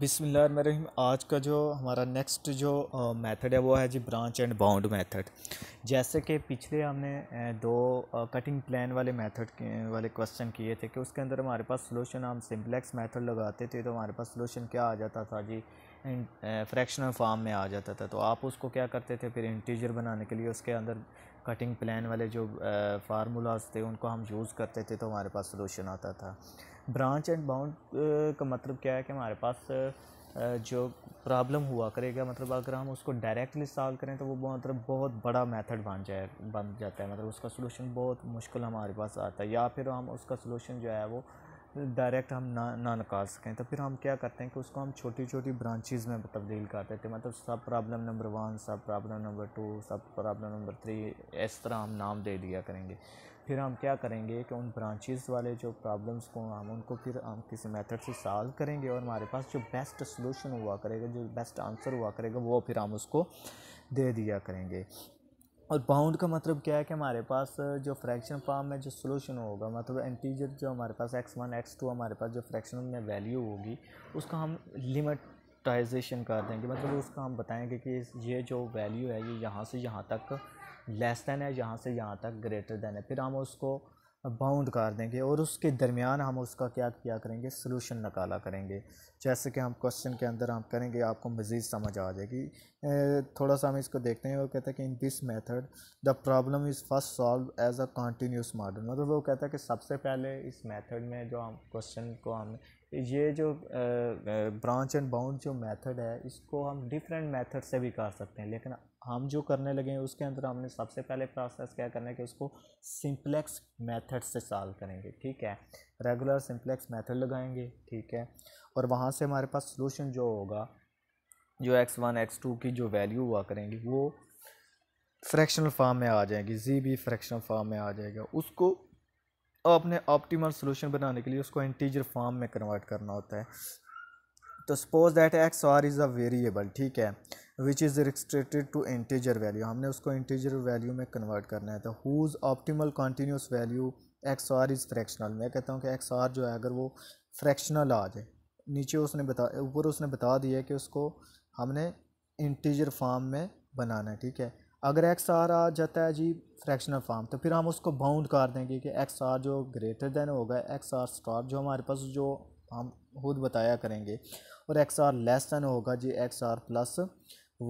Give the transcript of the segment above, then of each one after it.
बिसमीम आज का जो हमारा नेक्स्ट जो मेथड है वो है जी ब्रांच एंड बाउंड मेथड जैसे कि पिछले हमने दो कटिंग प्लान वाले मेथड वाले क्वेश्चन किए थे कि उसके अंदर हमारे पास सोलूशन हम सिंप्लेक्स मेथड लगाते थे तो हमारे पास सोलूशन क्या आ जाता था जी फ्रैक्शनल फॉर्म में आ जाता था तो आप उसको क्या करते थे फिर इंटीजर बनाने के लिए उसके अंदर कटिंग प्लान वाले जो फार्मूलाज थे उनको हम यूज़ करते थे तो हमारे पास सोलूशन आता था ब्रांच एंड बाउंड का मतलब क्या है कि हमारे पास जो प्रॉब्लम हुआ करेगा मतलब अगर हम उसको डायरेक्टली सॉल्व करें तो वो मतलब बहुत बड़ा मेथड बन जाए बन जाता है मतलब उसका सलूशन बहुत मुश्किल हमारे पास आता है या फिर हम उसका सलूशन जो है वो डायरेक्ट हम ना ना निकाल सकें तो फिर हम क्या करते हैं कि उसको हम छोटी छोटी ब्रांचेज में तब्दील मतलब कर देते हैं तो मतलब sub problem number one sub problem number two sub problem number three इस तरह हम नाम दे दिया करेंगे फिर हम क्या करेंगे कि उन ब्रांचेस वाले जो प्रॉब्लम्स को हम उनको फिर हम किसी मेथड से सॉल्व करेंगे और हमारे पास जो बेस्ट सोल्यूशन हुआ करेगा जो बेस्ट आंसर हुआ करेगा वो फिर हम उसको दे दिया करेंगे और बाउंड का मतलब क्या है कि हमारे पास जो फ्रैक्शन फॉर्म में जो सोल्यूशन होगा मतलब इंटीजर जो हमारे पास एक्स वन एक्स टू हमारे पास जो फ्रैक्शन में वैल्यू होगी उसका हम लिमिट टाइजेशन कर देंगे मतलब उसका हम बताएंगे कि ये जो वैल्यू है ये यहाँ से यहाँ तक लेस दैन है यहाँ से यहाँ तक ग्रेटर दैन है फिर हम उसको बाउंड कर देंगे और उसके दरमियान हम उसका क्या क्या करेंगे सोलूशन निकाला करेंगे जैसे कि हम क्वेश्चन के अंदर हम करेंगे आपको मज़ीद समझ आ जाएगी थोड़ा सा हम इसको देखते हैं वो कहता है कि in this method the problem is first solve as a continuous model मतलब वो कहता है कि सबसे पहले इस मेथड में जो हम क्वेश्चन को हम ये जो ब्रांच एंड बाउंड जो मेथड है इसको हम डिफरेंट मेथड से भी कर सकते हैं लेकिन हम जो करने लगे हैं उसके अंदर हमने सबसे पहले प्रोसेस क्या करना है कि उसको सिंप्लेक्स मेथड से सॉल्व करेंगे ठीक है रेगुलर सिंप्लेक्स मेथड लगाएंगे ठीक है और वहाँ से हमारे पास सॉल्यूशन जो होगा जो एक्स वन एक्स टू की जो वैल्यू हुआ करेंगी वो फ्रैक्शनल फॉर्म में आ जाएगी जी भी फ्रैक्शनल फॉर्म में आ जाएगा उसको अपने ऑप्टिमल सॉल्यूशन बनाने के लिए उसको इंटीजर फॉर्म में कन्वर्ट करना होता है तो suppose that X R is a variable ठीक है which is restricted to integer value हमने उसको इंटीजर वैल्यू में कन्वर्ट करना है तो whose optimal continuous value X R is fractional मैं कहता हूँ कि एक्स आर जो है अगर वो फ्रैक्शनल आ जाए नीचे उसने बता ऊपर उसने बता दिया कि उसको हमने इंटीजर फॉर्म में बनाना है ठीक है अगर एक्स आर आ जाता है जी फ्रैक्शनल फॉर्म तो फिर हम उसको बाउंड कर देंगे कि एक्स आर जो ग्रेटर देन होगा एक्स आर स्टार जो हमारे पास जो हम खुद बताया करेंगे और एक्स आर लेस दैन होगा जी एक्स आर प्लस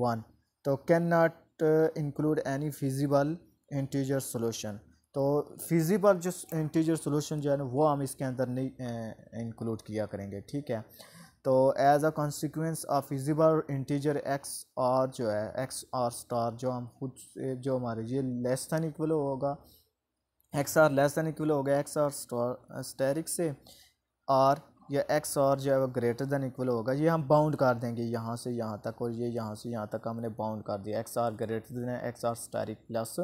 वन तो can not include any feasible integer solution तो फिजिबल जो इंटीजर सोल्यूशन जो है ना वो हम इसके अंदर नहीं इंक्लूड uh, किया करेंगे ठीक है तो as a consequence of feasible integer X R जो है एक्स आर स्टार जो हम खुद जो हमारे ये लेस दैन इक्वल होगा X are less than equal होगा एक्स आर स्टार स्टेरिक से आर या एक्स और जो है वो ग्रेटर दैन इक्वल होगा ये हम बाउंड कर देंगे यहाँ से यहाँ तक और ये यहाँ से यहाँ तक हमने बाउंड कर दिया X R greater than X R asterisk plus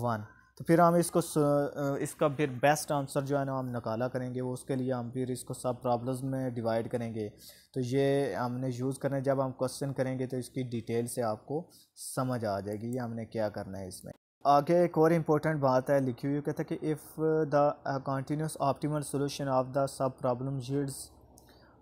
one तो फिर हम इसको इसका फिर बेस्ट आंसर जो है ना हम निकाला करेंगे वो उसके लिए हम फिर इसको सब प्रॉब्लम्स में डिवाइड करेंगे तो ये हमने यूज़ करना है जब हम क्वेश्चन करेंगे तो इसकी डिटेल से आपको समझ आ जाएगी ये हमने क्या करना है इसमें आगे एक और इम्पोर्टेंट बात है लिखी हुई कहता है कि if the continuous optimal solution of the sub problem yields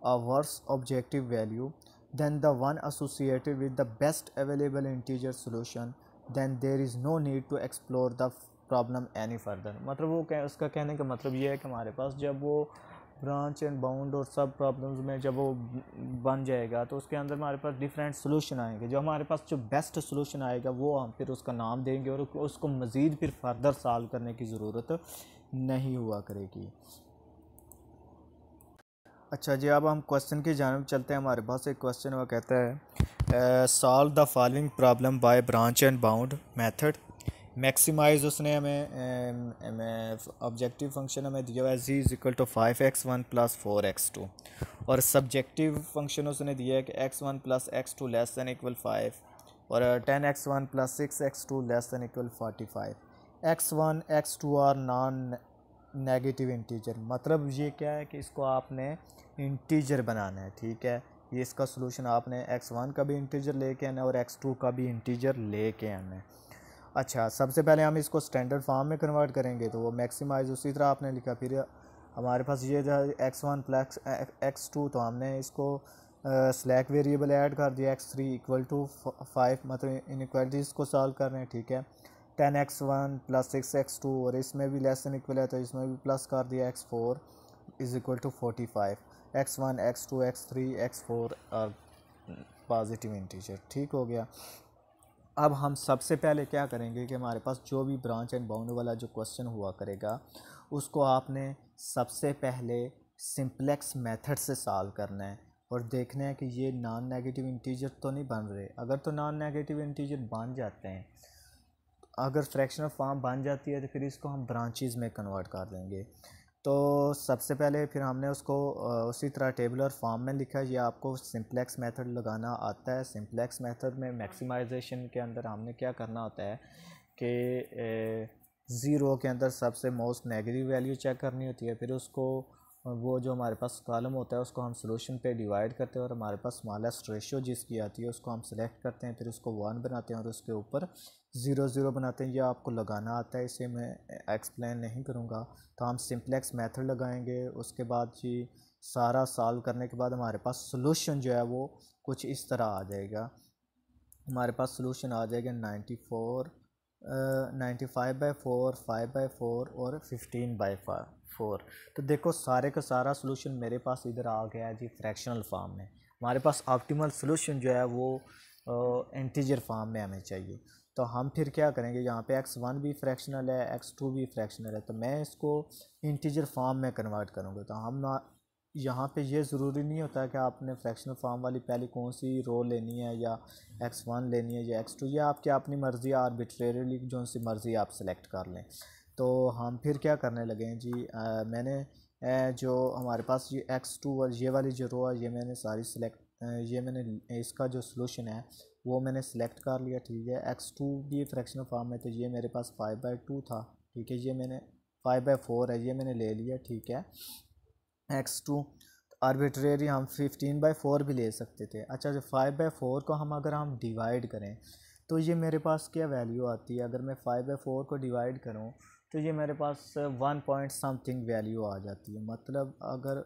a worse objective value then the one associated with the best available integer solution than there is no need to explore the problem any further मतलब वो कह, उसका कहने का मतलब ये है कि हमारे पास जब वो ब्रांच एंड बाउंड और सब प्रॉब्लम्स में जब वो बन जाएगा तो उसके अंदर हमारे पास डिफरेंट सोलूशन आएंगे जो हमारे पास जो बेस्ट सोलूशन आएगा वो हम फिर उसका नाम देंगे और उसको मज़ीद फिर फर्दर सॉल्व करने की ज़रूरत नहीं हुआ करेगी अच्छा जी अब हम क्वेश्चन की जानब चलते हैं हमारे पास एक क्वेश्चन वो कहता है solve the following problem by branch and bound method maximize उसने हमें ऑब्जेक्टिव फंक्शन हमें दिया हुआ है Z is equal to five x one plus four x two और सब्जेक्टिव फंक्शन उसने दिया है कि x one plus x two less than equal five और ten x one plus six x two less than equal forty five x one x two are non negative integer मतलब ये क्या है कि इसको आपने इंटीजर बनाना है ठीक है ये इसका सोलूशन आपने एक्स वन का भी इंटीजर लेके आना है और एक्स टू का भी इंटीजर लेके आना है अच्छा सबसे पहले हम इसको स्टैंडर्ड फॉर्म में कन्वर्ट करेंगे तो वो मैक्सिमाइज उसी तरह आपने लिखा फिर हमारे पास ये था x one plus x two तो हमने इसको स्लैक वेरिएबल ऐड कर दिया x three equal to five मतलब इनक्वालिटीज़ को सॉल्व कर रहे हैं ठीक है ten x one plus six x two और इसमें भी लेस इक्वल है तो इसमें भी प्लस कर दिया x four is equal to forty five x one x two x three x four और पॉजिटिव इंटीजर ठीक हो गया अब हम सबसे पहले क्या करेंगे कि हमारे पास जो भी ब्रांच एंड बाउंड वाला जो क्वेश्चन हुआ करेगा उसको आपने सबसे पहले सिंप्लेक्स मेथड से सॉल्व करना है और देखना है कि ये नॉन नेगेटिव इंटीजर तो नहीं बन रहे अगर तो नॉन नेगेटिव इंटीजर बन जाते हैं अगर फ्रैक्शन ऑफ फॉर्म बन जाती है तो फिर इसको हम ब्रांचेज में कन्वर्ट कर देंगे तो सबसे पहले फिर हमने उसको उसी तरह टेबलर फॉर्म में लिखा ये आपको सिंप्लेक्स मेथड लगाना आता है सिंप्लेक्स मेथड में मैक्सिमाइजेशन के अंदर हमने क्या करना होता है कि ज़ीरो के अंदर सबसे मोस्ट नेगेटिव वैल्यू चेक करनी होती है फिर उसको वो जो हमारे पास कॉलम होता है उसको हम सोलूशन पे डिवाइड करते हैं और हमारे पास स्मॉलेस्ट रेशियो जिसकी आती है उसको हम सेलेक्ट करते हैं फिर उसको वन बनाते हैं और उसके ऊपर ज़ीरो ज़ीरो बनाते हैं या आपको लगाना आता है इसे मैं एक्सप्लेन नहीं करूँगा तो हम सिंप्लेक्स मेथड लगाएंगे उसके बाद जी सारा सॉल्व करने के बाद हमारे पास सोलूशन जो है वो कुछ इस तरह आ जाएगा हमारे पास सोलूशन आ जाएगा ninety four ninety five by four five by four और फिफ्टीन बाई फोर तो देखो सारे का सारा सोलूशन मेरे पास इधर आ गया है जी फ्रैक्शनल फॉर्म में हमारे पास ऑप्टिमल सोलूशन जो है वो इंटीजर फॉर्म में हमें चाहिए तो हम फिर क्या करेंगे यहाँ पे एक्स वन भी फ्रैक्शनल है एक्स टू भी फ्रैक्शनल है तो मैं इसको इंटीजर फॉर्म में कन्वर्ट करूँगा तो हम ना यहाँ पे ये ज़रूरी नहीं होता कि आपने फ्रैक्शनल फॉर्म वाली पहली कौन सी रो लेनी है या एक्स वन लेनी है या एक्स टू या आपकी अपनी मर्ज़ी आर्बिट्रेरली जो सी मर्ज़ी आप सेलेक्ट कर लें तो हम फिर क्या करने लगे जी आ, मैंने आ, जो हमारे पास ये एक्स टू और ये वाली जो रो है ये मैंने सारी सेलेक्ट ये मैंने इसका जो सोलूशन है वो मैंने सेलेक्ट कर लिया ठीक है एक्स टू भी फ्रैक्शनल फॉर्म में तो ये मेरे पास फाइव बाई टू था ठीक है ये मैंने फाइव बाई फोर है ये मैंने ले लिया ठीक है एक्स टू आर्बिट्रेरी हम फिफ्टीन बाई फोर भी ले सकते थे अच्छा जो फाइव बाई फोर को हम अगर हम डिवाइड करें तो ये मेरे पास क्या वैल्यू आती है अगर मैं फाइव बाई फोर को डिवाइड करूँ तो ये मेरे पास वन पॉइंट समथिंग वैल्यू आ जाती है मतलब अगर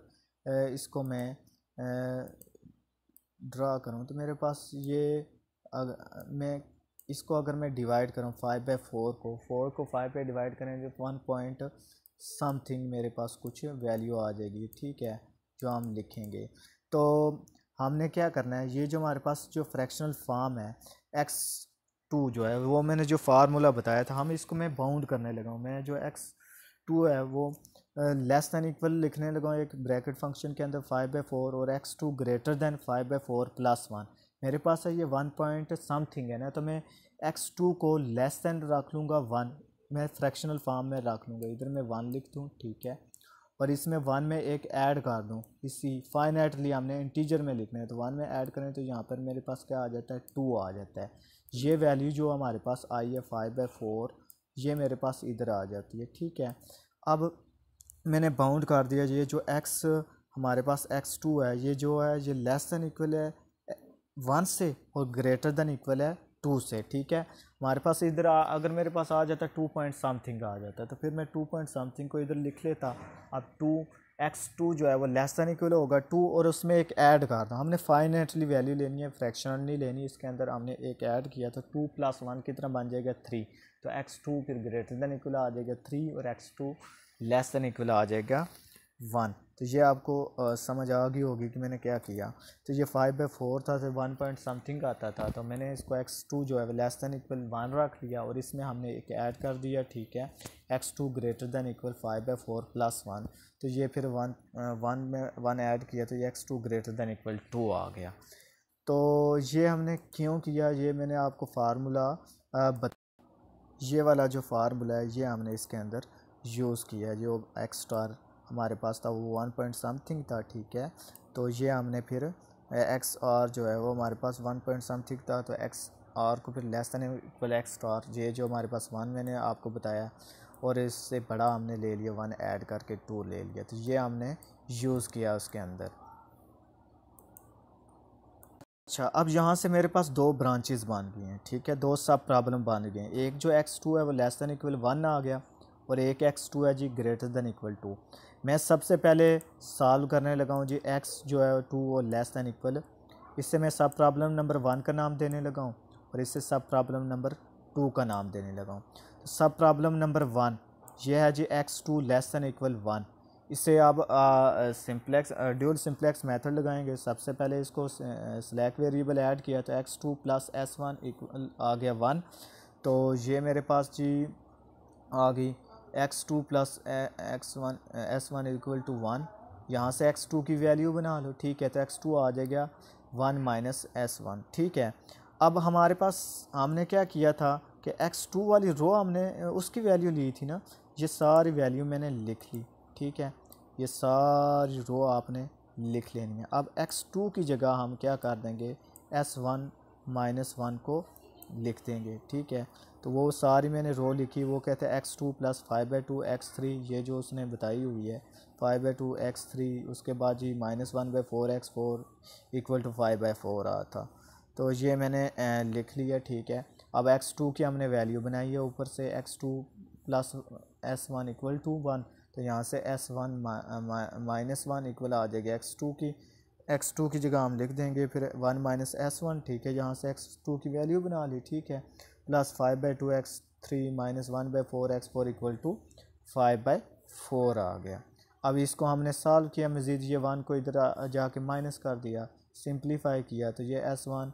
इसको मैं ड्रा करूँ तो मेरे पास ये अगर मैं इसको अगर मैं डिवाइड करूँ फाइव बाई फोर को फोर को फाइव पे डिवाइड करेंगे तो वन पॉइंट समथिंग मेरे पास कुछ वैल्यू आ जाएगी ठीक है जो हम लिखेंगे तो हमने क्या करना है ये जो हमारे पास जो फ्रैक्शनल फॉर्म है एक्स टू जो है वो मैंने जो फार्मूला बताया था हम इसको मैं बाउंड करने लगा हूँ मैं जो एक्स टू है वो लेस दैन इक्वल लिखने लगा एक ब्रैकेट फंक्शन के अंदर फाइव बाई फोर और x two greater than five by four plus one मेरे पास है ये वन पॉइंट समथिंग है ना तो मैं एक्स टू को लेस दैन रख लूँगा वन मैं फ्रैक्शनल फॉर्म में रख लूँगा इधर मैं वन लिख दूँ ठीक है और इसमें वन में एक ऐड कर दूँ इसी फाइनेटली हमने इंटीजर में लिखना है तो वन में ऐड करें तो यहाँ पर मेरे पास क्या आ जाता है टू आ जाता है ये वैल्यू जो हमारे पास आई है फाइव बाई फोर ये मेरे पास इधर आ जाती है ठीक है अब मैंने बाउंड कर दिया ये जो एक्स हमारे पास एक्स टू है ये जो है ये लेस दैन इक्वल है वन से और ग्रेटर देन इक्वल है टू से ठीक है हमारे पास इधर अगर मेरे पास आ जाता टू पॉइंट समथिंग आ जाता तो फिर मैं टू पॉइंट समथिंग को इधर लिख लेता अब टू एक्स टू जो है वो लेस देन इक्वल होगा टू और उसमें एक ऐड कर दो हमने फाइनेटली वैल्यू लेनी है फ्रैक्शनल नहीं लेनी इसके अंदर हमने एक ऐड किया तो टू प्लस वन कितना बन जाएगा थ्री तो एक्स टू फिर ग्रेटर देन इक्वल आ जाएगा थ्री और x two less than equal आ जाएगा वन तो ये आपको आ, समझ आ गई होगी कि मैंने क्या किया तो ये फाइव बाई फोर था तो वन पॉइंट समथिंग आता था तो मैंने इसको एक्स टू जो है लेस दैन इक्वल वन रख लिया और इसमें हमने एक ऐड कर दिया ठीक है x two greater than equal five by four plus one तो ये फिर वन वन में वन ऐड किया तो ये x two greater than equal two आ गया तो ये हमने क्यों किया ये मैंने आपको फार्मूला बता ये वाला जो फार्मूला है ये हमने इसके अंदर यूज़ किया जो एक्स स्टार हमारे पास था वो वन पॉइंट समथिंग था ठीक है तो ये हमने फिर एक्स आर जो है वो हमारे पास वन पॉइंट समथिंग था तो एक्स आर को फिर less than equal x star ये जो हमारे पास वन मैंने आपको बताया और इससे बड़ा हमने ले लिया वन ऐड करके टू ले लिया तो ये हमने यूज़ किया उसके अंदर अच्छा अब यहाँ से मेरे पास दो ब्रांचेज़ बन गई हैं ठीक है दो सब प्रॉब्लम बन गए एक जो एक्स टू है वो लेस देन इक्वल वन आ गया और एक एक्स टू है जी ग्रेटर दैन इक्वल टू मैं सबसे पहले सॉल्व करने लगा हूँ जी एक्स जो है टू और लेस दैन इक्वल इससे मैं सब प्रॉब्लम नंबर वन का नाम देने लगा हूँ और इससे सब प्रॉब्लम नंबर टू का नाम देने लगा हूँ तो सब प्रॉब्लम नंबर वन ये है जी x two less than equal one इससे आप सिंप्लेक्स ड्यूल सिंप्लेक्स मेथड लगाएंगे सबसे पहले इसको स्लैक वेरिएबल ऐड किया तो x two plus s one equal आ गया वन तो ये मेरे पास जी आ गई x two plus x one s one equal to one यहाँ से एक्स टू की वैल्यू बना लो ठीक है तो एक्स टू आ जाएगा वन माइनस एस वन ठीक है अब हमारे पास हमने क्या किया था कि एक्स टू वाली रो हमने eh, उसकी वैल्यू ली थी ना ये सारी वैल्यू मैंने लिख ली ठीक है ये सारी रो आपने लिख लेनी है अब एक्स टू की जगह हम क्या कर देंगे एस वन माइनस वन को लिख देंगे ठीक है तो वो सारी मैंने रो लिखी वो कहते हैं x two plus five by two x three ये जो उसने बताई हुई है five by two x three उसके बाद जी minus one by four x four equal to five by four आ था तो ये मैंने लिख लिया ठीक है अब एक्स टू की हमने वैल्यू बनाई है ऊपर से x two plus s one equal to one तो यहाँ से s one minus one equal आ जाएगी एक्स टू की एक्स टू की जगह हम लिख देंगे फिर वन माइनस एस वन ठीक है यहाँ से एक्स टू की वैल्यू बना ली ठीक है plus five by two x three minus one by four x four equal to five by four आ गया अब इसको हमने सॉल्व किया मज़ीद ये वन को इधर जाके माइनस कर दिया सिंप्लीफाई किया तो ये एस वन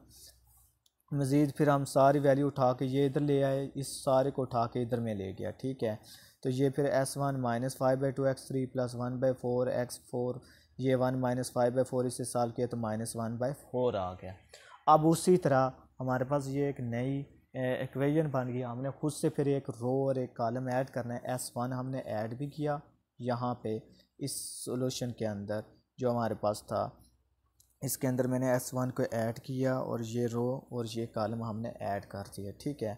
मज़ीद फिर हम सारी वैल्यू उठा के ये इधर ले आए इस सारे को उठा के इधर में ले गया ठीक है तो ये फिर s one minus five by two x three plus one by four x four ये one minus five by four इसे सॉल्व किया तो माइनस वन बाई फोर आ गया अब उसी तरह हमारे पास ये एक नई एक्वेजन बन गया हमने खुद से फिर एक रो और एक कॉलम ऐड करना है एस वन हमने ऐड भी किया यहाँ पे इस सॉल्यूशन के अंदर जो हमारे पास था इसके अंदर मैंने एस वन को ऐड किया और ये रो और ये कॉलम हमने ऐड कर दिया ठीक है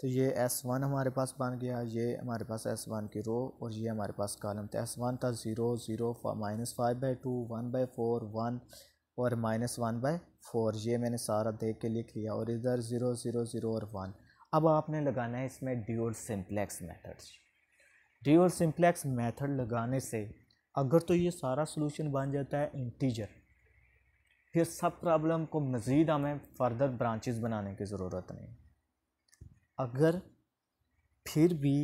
तो ये एस वन हमारे पास बन गया ये हमारे पास एस वन की रो और ये हमारे पास कॉलम था एस वन था zero zero minus five by two one by four one और माइनस वन बाई फोर ये मैंने सारा देख के लिख लिया और इधर ज़ीरो ज़ीरो ज़ीरो और वन अब आपने लगाना है इसमें dual simplex method dual simplex method लगाने से अगर तो ये सारा सोलूशन बन जाता है इंटीजर फिर सब प्रॉब्लम को मज़ीद हमें फर्दर ब्रांचेस बनाने की ज़रूरत नहीं अगर फिर भी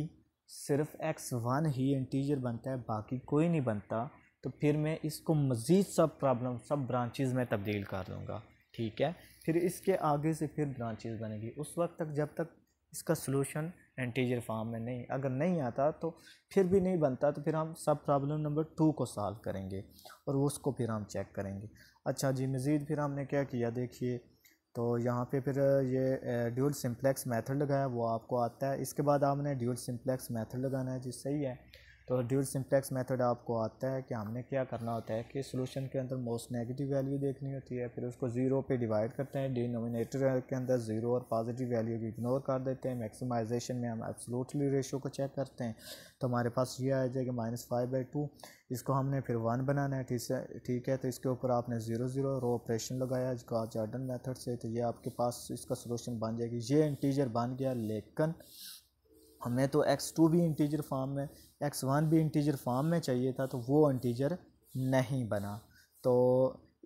सिर्फ एक्स वन ही इंटीजर बनता है बाकी कोई नहीं बनता तो फिर मैं इसको मज़ीद सब प्रॉब्लम सब ब्रांचेज़ में तब्दील कर दूँगा ठीक है फिर इसके आगे से फिर ब्रांचेज़ बनेगी उस वक्त तक जब तक इसका सलूशन एंटीजर फॉर्म में नहीं अगर नहीं आता तो फिर भी नहीं बनता तो फिर हम सब प्रॉब्लम नंबर टू को सॉल्व करेंगे और उसको फिर हम चेक करेंगे अच्छा जी मज़ीद फिर हमने क्या किया देखिए तो यहाँ पे फिर ये ड्यूल सिंप्लेक्स मेथड लगाया वो आपको आता है इसके बाद आपने ड्यूल सिंप्लेक्स मेथड लगाना है जी सही है तो ड्यूल सिंप्लेक्स मेथड आपको आता है कि हमने क्या करना होता है कि सोलूशन के अंदर मोस्ट नेगेटिव वैल्यू देखनी होती है फिर उसको ज़ीरो पे डिवाइड करते हैं डिनोमिनेटर के अंदर ज़ीरो और पॉजिटिव वैल्यू को इग्नोर कर देते हैं मैक्सिमाइजेशन में हम एब्सोलूटली रेशो को चेक करते हैं तो हमारे पास ये आ जाएगा माइनस फाइव बाई टू इसको हमने फिर वन बनाना है ठीक है ठीक है तो इसके ऊपर आपने ज़ीरो ज़ीरो रो ऑपरेशन लगाया जॉर्डन मेथड से तो ये आपके पास इसका सोलूशन बन जाएगी ये इंटीजर बन गया लेकिन हमें तो एक्स टू भी इंटीजर फॉर्म में एक्स वन भी इंटीजर फॉर्म में चाहिए था तो वो इंटीजर नहीं बना तो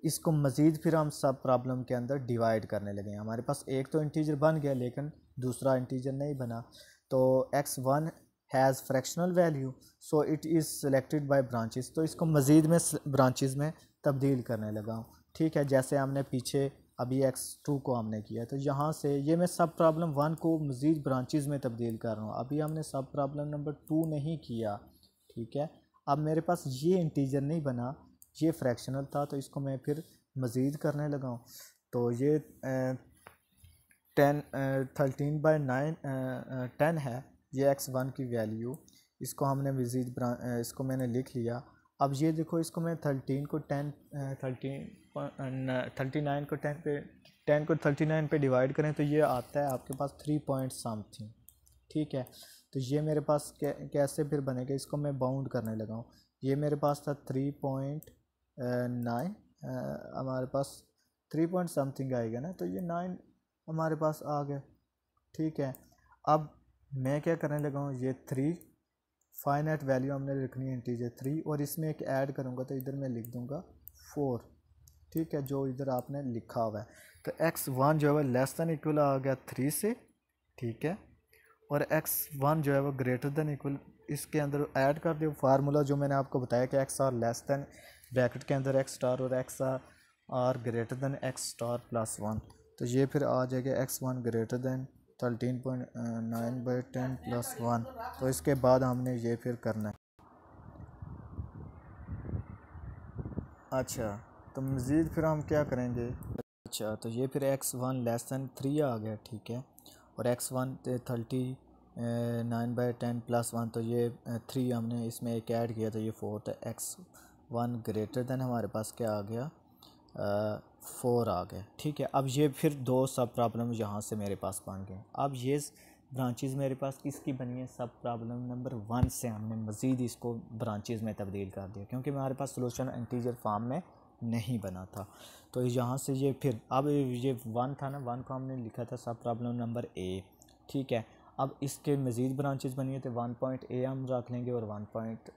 इसको मज़ीद फिर हम सब प्रॉब्लम के अंदर डिवाइड करने लगे हमारे पास एक तो इंटीजर बन गया लेकिन दूसरा इंटीजर नहीं बना तो x one has fractional value so it is selected by branches तो इसको मज़ीद में ब्रांचेस में तब्दील करने लगा हूँ ठीक है जैसे हमने पीछे अभी एक्स टू को हमने किया तो यहाँ से ये मैं सब प्रॉब्लम वन को मज़ीद ब्रांचेज़ में तब्दील कर रहा हूँ अभी हमने सब प्रॉब्लम नंबर टू नहीं किया ठीक है अब मेरे पास ये इंटीजर नहीं बना ये फ्रैक्शनल था तो इसको मैं फिर मज़ीद करने लगा हूँ तो ये ten thirteen by nine ten है ये एक्स वन की वैल्यू इसको हमने मज़ीद इसको मैंने लिख लिया अब ये देखो इसको मैं थर्टीन को टेन थर्टीन थर्टी नाइन को टेन पे टेन को थर्टी नाइन पे डिवाइड करें तो ये आता है आपके पास थ्री पॉइंट समथिंग ठीक है तो ये मेरे पास कै, कैसे फिर बनेगा इसको मैं बाउंड करने लगा हूँ ये मेरे पास था थ्री पॉइंट नाइन हमारे पास थ्री पॉइंट समथिंग आएगा ना तो ये नाइन हमारे पास आ गया ठीक है अब मैं क्या करने लगा हूँ ये थ्री फाइनेट वैल्यू हमने लिखनी है इंटीजर थ्री और इसमें एक ऐड करूँगा तो इधर मैं लिख दूँगा फोर ठीक है जो इधर आपने लिखा हुआ है तो एक्स वन जो है वह लेस दैन इक्वल आ गया थ्री से ठीक है और एक्स वन जो है वो ग्रेटर दैन इक्वल इसके अंदर ऐड कर दियो फार्मूला जो मैंने आपको बताया कि x are less than bracket के अंदर एक्स स्टार और x r r greater than x star plus one तो ये फिर आ जाएगा x one greater than thirteen point nine by ten plus one तो इसके बाद हमने ये फिर करना है अच्छा तो मज़ीद फिर हम क्या करेंगे अच्छा तो ये फिर x one less than three आ गया ठीक है और x one thirty nine by ten plus one तो ये थ्री uh, हमने इसमें एक ऐड किया तो ये फोर था एक्स वन ग्रेटर दैन हमारे पास क्या आ गया फ़ोर आ गए ठीक है अब ये फिर दो सब प्रॉब्लम यहाँ से मेरे पास बन गए अब ये ब्रांचेस मेरे पास किसकी बनी है सब प्रॉब्लम नंबर वन से हमने मज़ीद इसको ब्रांचेज़ में तब्दील कर दिया क्योंकि हमारे पास सोलूशन इंटीजर फार्म में नहीं बना था तो यहाँ से ये फिर अब ये वन था ना वन को हमने लिखा था सब प्रॉब्लम नंबर ए ठीक है अब इसके मज़ीद ब्रांचेज़ बनी है तो वन पॉइंट ए हम रख लेंगे और one point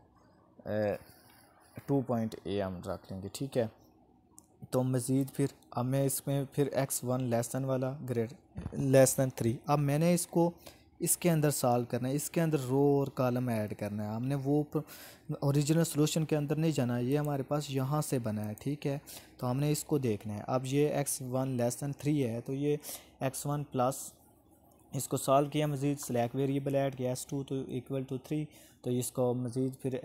two point a हम रख लेंगे ठीक है तो मज़ीद फिर अब मैं इसमें फिर एक्स वन लेस दैन वाला ग्रेट लेस दैन थ्री अब मैंने इसको इसके अंदर सॉल्व करना है इसके अंदर रो और कॉलम ऐड करना है हमने वो ओरिजिनल सोलूशन के अंदर नहीं जाना ये हमारे पास यहाँ से बना है ठीक है तो हमने इसको देखना है अब ये x one less than three है तो ये एक्स वन प्लस इसको सॉल्व किया मज़ीद स्लैक वेरिएबल ऐड किया एस टू तो इक्वल टू थ्री तो इसको मज़ीद फिर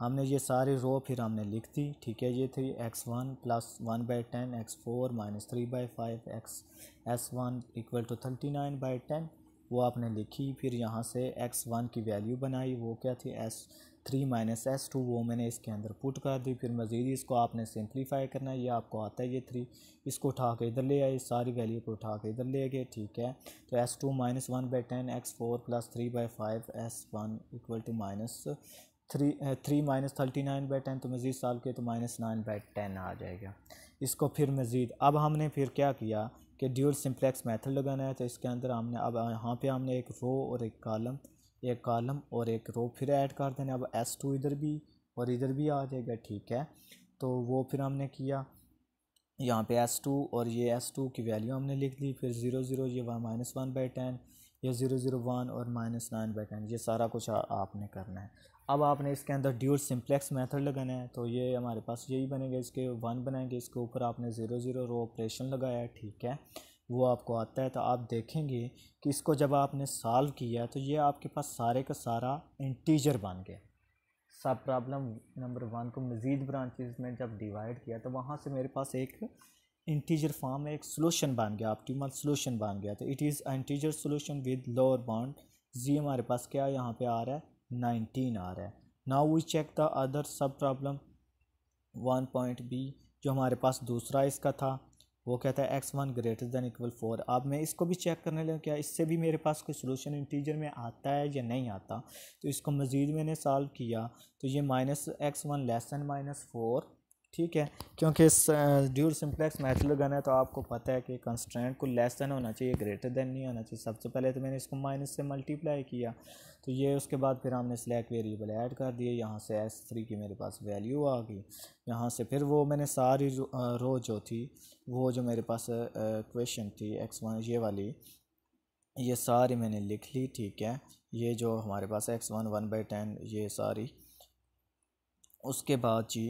हमने ये सारी रो फिर हमने लिख दी ठीक है ये थी x one plus one by ten x four minus three by five x s one equal to thirty nine by ten वो आपने लिखी फिर यहाँ से एक्स वन की वैल्यू बनाई वो क्या थी s three minus s two वो मैंने इसके अंदर पुट कर दी फिर मज़ीद इसको आपने सिंप्लीफाई करना है ये आपको आता है ये थ्री इसको उठा के इधर ले आए सारी वैल्यू को उठा के इधर ले गए ठीक है तो s two minus one by ten x four plus three by five s one equal to minus three three minus thirty nine by ten तो मज़ीद साल के तो माइनस नाइन बाई टेन आ जाएगा इसको फिर मज़ीद अब हमने फिर क्या किया कि ड्यूल सिम्प्लेक्स मेथड लगाना है तो इसके अंदर हमने अब यहाँ पे हमने एक रो और एक कॉलम एक कॉलम और एक रो फिर ऐड कर देना अब एस टू इधर भी और इधर भी आ जाएगा ठीक है तो वो फिर हमने किया यहाँ पे एस टू और ये एस टू की वैल्यू हमने लिख दी फिर ज़ीरो ज़ीरो ये one minus one by ten या ज़ीरो ज़ीरो वन और माइनस नाइन बाई टेन ये सारा कुछ आ, आपने करना है अब आपने इसके अंदर ड्यूल सिंप्लेक्स मेथड लगाना है तो ये हमारे पास यही बनेगा इसके वन बनाएंगे इसके ऊपर आपने ज़ीरो ज़ीरो रो ऑपरेशन लगाया है ठीक है वो आपको आता है तो आप देखेंगे कि इसको जब आपने सॉल्व किया तो ये आपके पास सारे का सारा इंटीजर बन गया सब प्रॉब्लम नंबर वन को मज़ीद ब्रांचेज में जब डिवाइड किया तो वहाँ से मेरे पास एक इंटीजर फॉर्म में एक सोलूशन बन गया ऑप्टिमल सोलूशन बन गया तो it is integer solution with lower bound Z हमारे पास क्या यहाँ पे आ रहा है नाइनटीन आ रहा है now we check the other sub problem one point b जो हमारे पास दूसरा इसका था वो कहता है x one greater than equal four अब मैं इसको भी चेक करने लगा क्या इससे भी मेरे पास कोई सोलूशन इंटीजर में आता है या नहीं आता तो इसको मज़ीद मैंने सॉल्व किया तो ये minus x one less than minus four ठीक है क्योंकि ड्यूर सिम्प्लेक्स नेचुरल गन है तो आपको पता है कि कंस्ट्रेंट को लेस देन होना चाहिए ग्रेटर देन नहीं होना चाहिए सबसे पहले तो मैंने इसको माइनस से मल्टीप्लाई किया तो ये उसके बाद फिर हमने स्लैक वेरिएबल ऐड कर दिए यहाँ से एस थ्री की मेरे पास वैल्यू आ गई यहाँ से फिर वो मैंने सारी रो जो थी वो जो मेरे पास क्वेश्चन थी एक्स वन ये वाली ये सारी मैंने लिख ली ठीक है ये जो हमारे पास x one one by ten ये सारी उसके बाद जी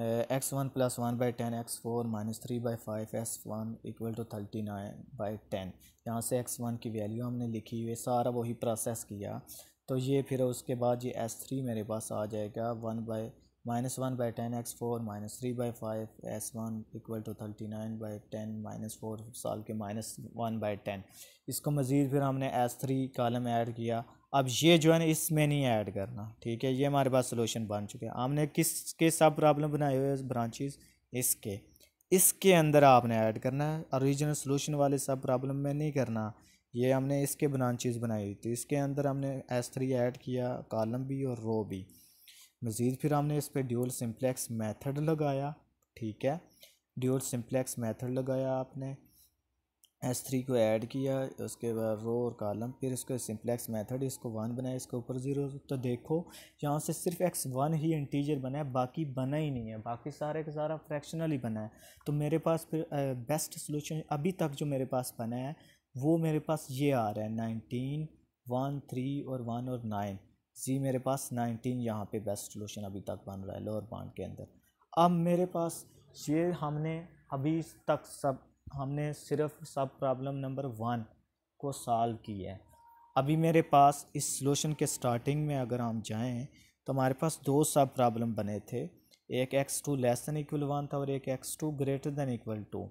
x one plus one by ten x four minus three by five x one equal to thirty nine by ten यहाँ से एक्स वन की वैल्यू हमने लिखी हुई सारा वही प्रोसेस किया तो ये फिर उसके बाद ये एस थ्री मेरे पास आ जाएगा one by minus one by ten x four minus three by five s one equal to thirty nine by ten minus four साल के माइनस वन बाई टेन इसको मज़ीद फिर हमने एस थ्री कालम ऐड किया अब ये जो है ना इसमें नहीं ऐड करना ठीक है ये हमारे पास सोल्यूशन बन चुके हैं किस के सब प्रॉब्लम बनाए हुए ब्रांचेज इसके इसके अंदर आपने ऐड करना है ओरिजिनल सोल्यूशन वाले सब प्रॉब्लम में नहीं करना ये हमने इसके ब्रांचेज बनाई हुई थी इसके अंदर हमने एस थ्री ऐड किया कॉलम भी और रो भी मज़ीद फिर हमने इस पर ड्यूल सिम्प्लेक्स मैथड लगाया ठीक है ड्यूल सिम्प्लेक्स मैथड लगाया आपने एस थ्री को ऐड किया उसके बाद रो और कॉलम फिर इसको सिंप्लेक्स मेथड इसको वन बनाया इसके ऊपर ज़ीरो तो देखो यहाँ से सिर्फ एक्स वन ही इंटीजर बना है बाकी बना ही नहीं है बाकी सारे का सारा फ्रैक्शनल ही बना है तो मेरे पास फिर बेस्ट सोल्यूशन अभी तक जो मेरे पास बना है वो मेरे पास ये आ रहा है नाइनटीन वन थ्री और वन और नाइन जी मेरे पास नाइनटीन यहाँ पे बेस्ट सोल्यूशन अभी तक बन रहा है लोअर बाउंड के अंदर अब मेरे पास ये हमने अभी तक सब हमने सिर्फ सब प्रॉब्लम नंबर वन को सॉल्व किया है अभी मेरे पास इस सोलूशन के स्टार्टिंग में अगर हम जाएं तो हमारे पास दो सब प्रॉब्लम बने थे एक x two less than equal one था और एक x two greater than equal two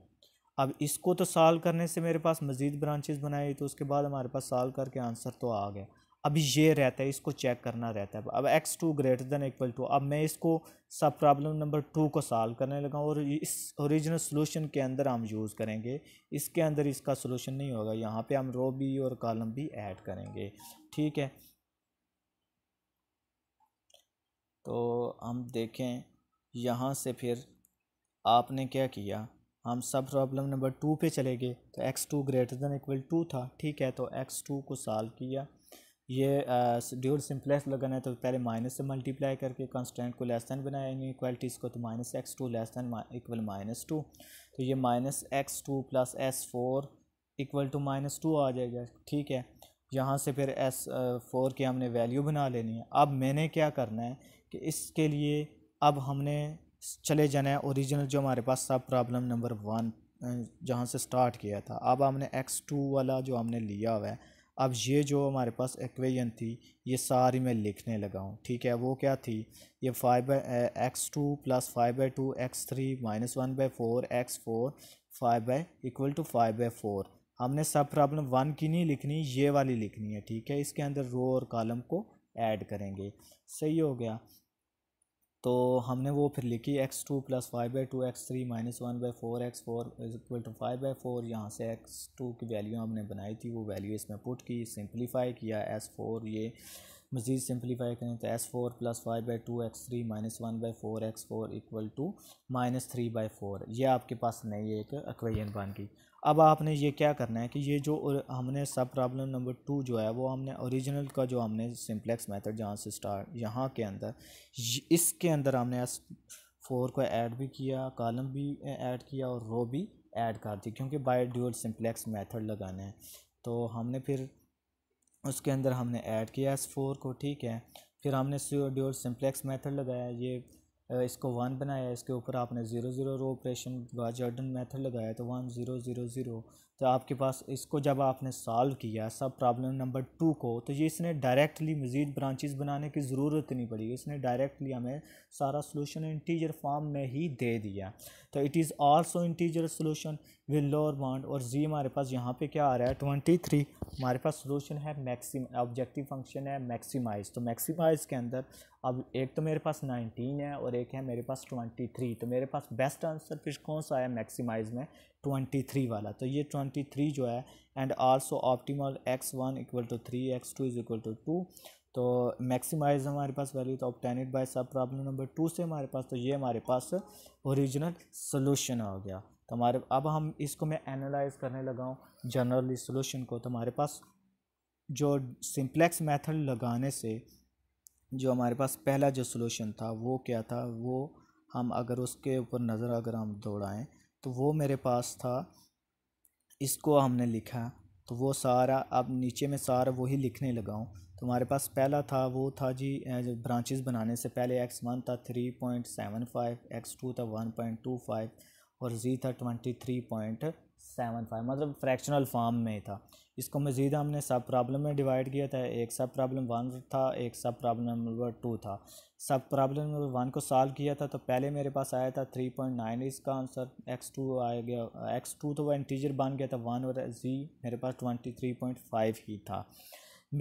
अब इसको तो सॉल्व करने से मेरे पास मज़ीद ब्रांचेज बनाई तो उसके बाद हमारे पास सॉल्व करके आंसर तो आ गया अब ये रहता है इसको चेक करना रहता है अब x two greater than equal two अब मैं इसको सब प्रॉब्लम नंबर टू को सॉल्व करने लगा और इस ओरिजिनल सॉल्यूशन के अंदर हम यूज़ करेंगे इसके अंदर इसका सॉल्यूशन नहीं होगा यहाँ पे हम रो भी और कॉलम भी ऐड करेंगे ठीक है तो हम देखें यहाँ से फिर आपने क्या किया हम सब प्रॉब्लम नंबर टू पर चले गए तो x two greater than equal to था ठीक है तो एक्स टू को सॉल्व किया ये ड्यूल सिंप्लेक्स लगाना है तो पहले माइनस से मल्टीप्लाई करके कॉन्स्टेंट को लेस दैन बनाएंगे इक्वालिटीज़ को तो minus x two less than equal minus two तो ये minus x two plus s four equal to minus two आ जाएगा ठीक है यहाँ से फिर एस फोर की हमने वैल्यू बना लेनी है अब मैंने क्या करना है कि इसके लिए अब हमने चले जाना है औरिजिनल जो हमारे पास था प्रॉब्लम नंबर वन जहाँ से स्टार्ट किया था अब हमने एक्स टू वाला जो हमने लिया हुआ है अब ये जो हमारे पास एक्वेजन थी ये सारी मैं लिखने लगा हूँ ठीक है वो क्या थी ये five by x two plus five by two x three minus one by four x four five by equal to five by four हमने सब प्रॉब्लम वन की नहीं लिखनी ये वाली लिखनी है ठीक है इसके अंदर रो और कॉलम को ऐड करेंगे सही हो गया तो हमने वो फिर लिखी x two plus five by two x three minus one by four x four is equal to five by four यहाँ से एक्स टू की वैल्यू हमने बनाई थी वो वैल्यू इसमें पुट की सिंप्लीफाई किया एस फोर ये मज़ीद सिंप्लीफाई करें तो s four plus five by two x three minus one by four x four equal to minus three by four ये आपके पास नई एक अक्वेजन बन गई अब आपने ये क्या करना है कि ये जो हमने सब प्रॉब्लम नंबर टू जो है वो हमने ओरिजिनल का जो हमने सिंप्लेक्स मेथड जहाँ से स्टार्ट यहाँ के अंदर इसके अंदर हमने एस फोर को ऐड भी किया कॉलम भी ऐड किया और रो भी ऐड कर दी क्योंकि बाय ड्यूअल सिंप्लेक्स मेथड लगाना है तो हमने फिर उसके अंदर हमने ऐड किया एस फोर को ठीक है फिर हमने ड्यूअल सिंप्लेक्स मैथड लगाया ये इसको वन बनाया इसके ऊपर आपने ज़ीरो ज़ीरो रो ऑपरेशन का जॉर्डन मेथड लगाया तो वन ज़ीरो ज़ीरो ज़ीरो तो आपके पास इसको जब आपने सॉल्व किया सब प्रॉब्लम नंबर टू को तो ये इसने डायरेक्टली मज़ीद ब्रांचेस बनाने की ज़रूरत नहीं पड़ी इसने डायरेक्टली हमें सारा सोलूशन इंटीजर फॉर्म में ही दे दिया तो it is also integer solution with lower bound और जी हमारे पास यहाँ पे क्या आ रहा है ट्वेंटी थ्री हमारे पास सोलूशन है मैक्सिम ऑब्जेक्टिव फंक्शन है मैक्सीमाइज़ तो मैक्सीमाइज के अंदर अब एक तो मेरे पास नाइनटीन है और एक है मेरे पास ट्वेंटी थ्री तो मेरे पास बेस्ट आंसर फिर कौन सा है मैक्सीमाइज में ट्वेंटी थ्री वाला तो ये ट्वेंटी थ्री जो है and also optimal x one equal to three x two is equal to two तो मैक्सिमाइज हमारे पास वैल्यू तो obtained by sub problem number two से हमारे पास तो ये हमारे पास ओरिजिनल सोल्यूशन हो गया तो हमारे अब हम इसको मैं एनालाइज करने लगा हूँ जनरली सोल्यूशन को तो हमारे पास जो सिंप्लेक्स मेथड लगाने से जो हमारे पास पहला जो सोल्यूशन था वो क्या था वो हम अगर उसके ऊपर नज़र अगर हम दौड़ाएँ तो वो मेरे पास था इसको हमने लिखा तो वो सारा अब नीचे में सारा वही लिखने लगा हूँ तो हमारे पास पहला था वो था जी ब्रांचेस बनाने से पहले एक्स वन था three point seven five x two था वन पॉइंट टू फाइव और जी था twenty three point seven five मतलब फ्रैक्शनल फॉर्म में था इसको मज़ीद हमने सब प्रॉब्लम में डिवाइड किया था एक सब प्रॉब्लम वन था एक सब प्रॉब्लम नंबर टू था सब प्रॉब्लम नंबर वन को सॉल्व किया था तो पहले मेरे पास आया था थ्री पॉइंट नाइन इसका आंसर एक्स टू आ गया एक्स टू तो वह इंटीजर बन गया था वन और जी मेरे पास ट्वेंटी थ्री पॉइंट फाइव ही था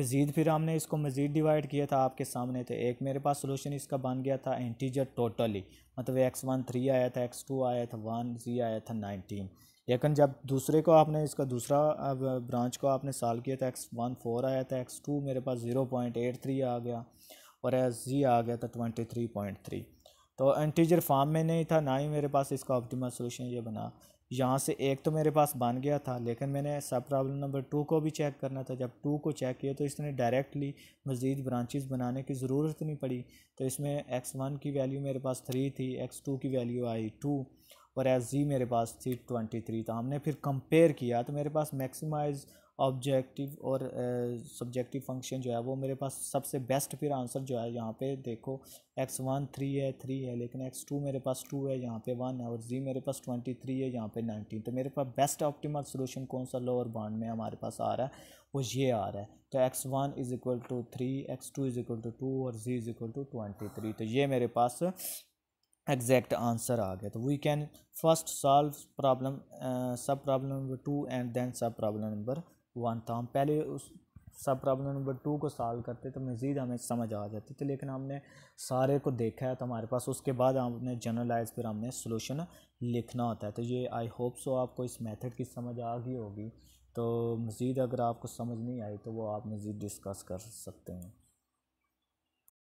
मज़ीद फिर हमने इसको मज़ीद डिवाइड किया था आपके सामने तो एक मेरे पास सोलूशन इसका बन गया था इंटीजर टोटली मतलब एक्स वन थ्री आया था एक्स टू आया था वन जी आया था नाइनटीन लेकिन जब दूसरे को आपने इसका दूसरा ब्रांच को आपने साल किया था तो एक्स वन फोर आया था तो एक्स टू मेरे पास ज़ीरो पॉइंट एट थ्री आ गया और एस जी आ गया था तो ट्वेंटी थ्री पॉइंट थ्री तो इंटीजर फॉर्म में नहीं था ना ही मेरे पास इसका ऑप्टिमल सोल्यूशन ये बना यहाँ से एक तो मेरे पास बन गया था लेकिन मैंने सब प्रॉब्लम नंबर टू को भी चेक करना था जब टू को चेक किया तो इसने डायरेक्टली मज़ीद ब्रांचेस बनाने की ज़रूरत नहीं पड़ी तो इसमें एक्स वन की वैल्यू मेरे पास थ्री थी एक्स टू की वैल्यू आई टू और एस जी मेरे पास थी ट्वेंटी थ्री तो हमने फिर कंपेयर किया तो मेरे पास मैक्सिमाइज ऑब्जेक्टिव और सब्जेक्टिव फंक्शन जो है वो मेरे पास सबसे बेस्ट फिर आंसर जो है यहाँ पे देखो एक्स वन थ्री है थ्री है लेकिन एक्स टू मेरे पास टू है यहाँ पे वन है और जी मेरे पास ट्वेंटी थ्री है यहाँ पे नाइनटीन तो मेरे पास बेस्ट ऑप्टिमल सोलूशन कौन सा लोअर बाउंड में हमारे पास आ रहा है वो ये आ रहा है तो x one is equal to three x two is equal to two और z is equal to twenty three तो ये मेरे पास एग्जैक्ट आंसर आ गया तो we can first solve problem sub problem number two and then sub problem number one था हम पहले उस सब प्रॉब्लम नंबर टू को सॉल्व करते तो मज़ीद हमें समझ आ जाती थी लेकिन हमने सारे को देखा है तो हमारे पास उसके बाद हमने जनरलाइज फिर हमने सोल्यूशन लिखना होता है तो ये आई होप सो आपको इस मेथड की समझ आ गई होगी तो मज़ीद अगर आपको समझ नहीं आई तो वो आप मज़ीद डिस्कस कर सकते हैं